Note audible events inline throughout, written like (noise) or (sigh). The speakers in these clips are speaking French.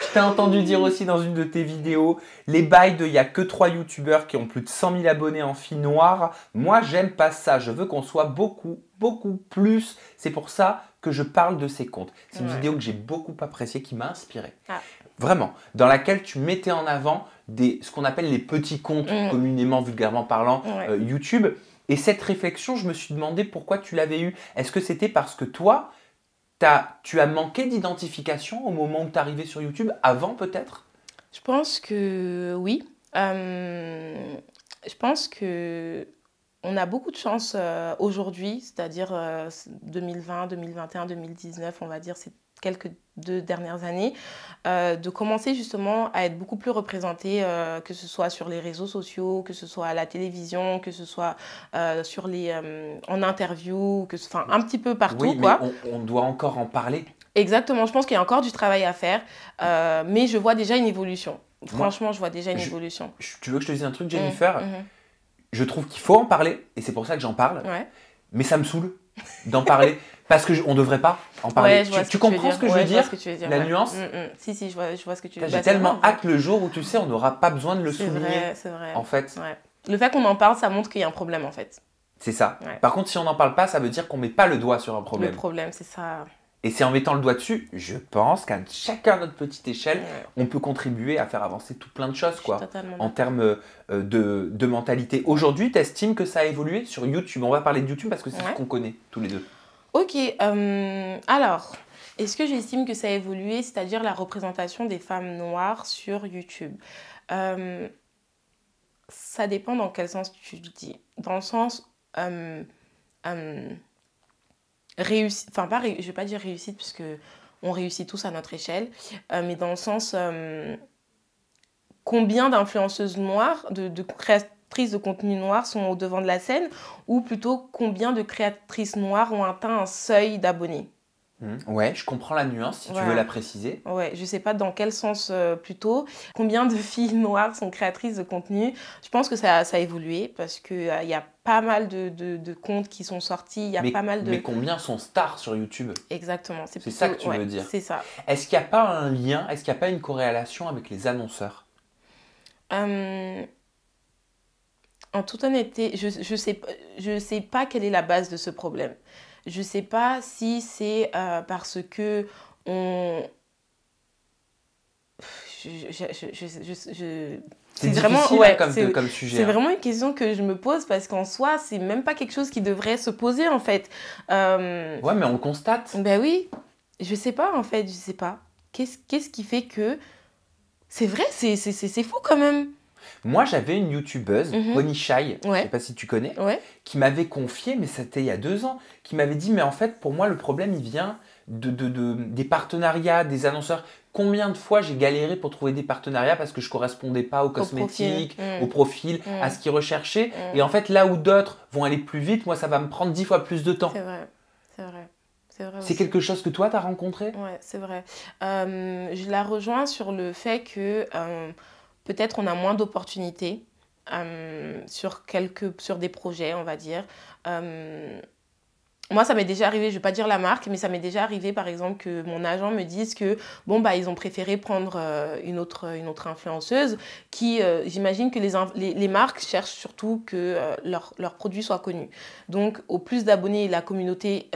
Je (laughs) t'ai entendu dire aussi dans une de tes vidéos les bails de il n'y a que trois youtubeurs qui ont plus de 100 000 abonnés en fille noire. Moi, j'aime pas ça. Je veux qu'on soit beaucoup, beaucoup plus. C'est pour ça que je parle de ces comptes. C'est une vidéo que j'ai beaucoup appréciée, qui m'a inspiré. Ah. Vraiment. Dans laquelle tu mettais en avant des, ce qu'on appelle les petits comptes, mm. communément, vulgairement parlant, euh, YouTube. Et cette réflexion, je me suis demandé pourquoi tu l'avais eue. Est-ce que c'était parce que toi, tu as manqué d'identification au moment où tu sur YouTube, avant peut-être Je pense que oui. Euh, je pense que on a beaucoup de chance euh, aujourd'hui, c'est-à-dire 2020, 2021, 2019, on va dire, c'est quelques deux dernières années, euh, de commencer justement à être beaucoup plus représentée, euh, que ce soit sur les réseaux sociaux, que ce soit à la télévision, que ce soit euh, sur les, en interview, que enfin un petit peu partout. Oui, mais On, doit encore en parler. Exactement, je pense qu'il y a encore du travail à faire, mais je vois déjà une évolution. Franchement, je vois déjà une évolution. tu veux que je te dise un truc, mmh, Jennifer mmh. Je trouve qu'il faut en parler, et c'est pour ça que j'en parle, mais ça me saoule d'en parler. Parce que ne on devrait pas en parler. tu, comprends ce que je veux dire, La nuance. Mm, mm. Si si, je vois, je vois ce que tu veux dire. J'ai tellement bah, hâte le jour où tu sais, on n'aura pas besoin de le souligner. C'est vrai, vrai. En fait. Le fait qu'on en parle, ça montre qu'il y a un problème en fait. C'est ça. Par contre, si on n'en parle pas, ça veut dire qu'on met pas le doigt sur un problème. Le problème, c'est ça. Et c'est en mettant le doigt dessus, je pense qu'à chacun notre petite échelle, on peut contribuer à faire avancer tout plein de choses, quoi. En termes euh, de, de mentalité. Aujourd'hui, tu estimes que ça a évolué sur YouTube On va parler de YouTube parce que c'est ce qu'on connaît tous les deux. Ok, euh, alors, est-ce que j'estime que ça a évolué, c'est-à-dire la représentation des femmes noires sur YouTube euh, Ça dépend dans quel sens tu dis. Dans le sens... Euh, réussite, enfin pas, je vais pas dire réussite puisque on réussit tous à notre échelle, mais dans le sens combien d'influenceuses noires, de, de, de contenu noir sont au devant de la scène ou plutôt combien de créatrices noires ont atteint un seuil d'abonnés hmm. Ouais, je comprends la nuance si tu veux la préciser. Ouais, je sais pas dans quel sens euh, plutôt. Combien de (laughs) filles noires sont créatrices de contenu Je pense que ça, a évolué parce qu'il euh, il y a pas mal de, de, comptes qui sont sortis, il y a pas mal de. Mais combien sont stars sur YouTube Exactement, c'est ça que tu veux dire. Est-ce qu'il n'y a pas un lien, est-ce qu'il n'y a pas une corrélation avec les annonceurs hum, en toute honnêteté, je ne je sais, je sais, pas quelle est la base de ce problème. Je ne sais pas si c'est euh, parce que on... Je, c'est vraiment, ouais, hein, comme, sujet. C'est hein. vraiment une question que je me pose parce qu'en soi, c'est même pas quelque chose qui devrait se poser en fait. Euh, ouais, mais on constate. Ben oui, je sais pas en fait, je sais pas. Qu'est-ce qui fait que. C'est vrai, c'est faux quand même. Moi, j'avais une youtubeuse, mhm. Shai, je ne sais pas si tu connais, qui m'avait confié, mais c'était il y a deux ans, qui m'avait dit, mais en fait, pour moi, le problème, il vient de, des partenariats, des annonceurs. Combien de fois j'ai galéré pour trouver des partenariats parce que je correspondais pas aux cosmétiques, au profil, mm. mm. à ce qu'ils recherchaient. Mm. Et en fait, là où d'autres vont aller plus vite, moi, ça va me prendre dix fois plus de temps. C'est vrai, c'est vrai. C'est quelque chose que toi, tu as rencontré Oui, c'est vrai. Euh, je la rejoins sur le fait que euh, peut-être on a moins d'opportunités euh, sur, quelques, sur des projets, on va dire. Euh, moi, ça m'est déjà arrivé, je vais pas dire la marque, mais ça m'est déjà arrivé, par exemple, que mon agent me dise que, bon, bah, ils ont préféré prendre euh, une, autre, une autre influenceuse qui, euh, j'imagine que les, les, marques cherchent surtout que euh, leurs produits soient connus. Donc, au plus d'abonnés la communauté,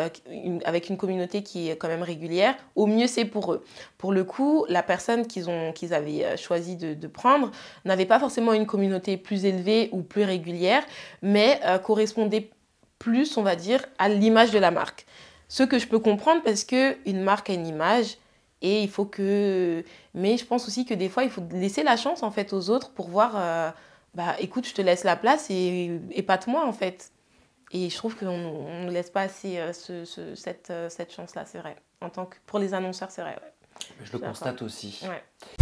avec une communauté qui est quand même régulière, au mieux c'est pour eux. Pour le coup, la personne qu'ils qu'ils avaient choisi de, de prendre n'avait pas forcément une communauté plus élevée ou plus régulière, mais correspondait plus, on va dire, à l'image de la marque. Ce que je peux comprendre parce que une marque a une image et il faut que. Mais je pense aussi que des fois, il faut laisser la chance en fait aux autres pour voir. Euh, bah écoute, je te laisse la place et épate-moi en fait. Et je trouve qu'on ne laisse pas assez euh, ce, euh, cette, chance-là, c'est vrai. En tant que pour les annonceurs, c'est vrai. Je, le constate aussi. Ouais.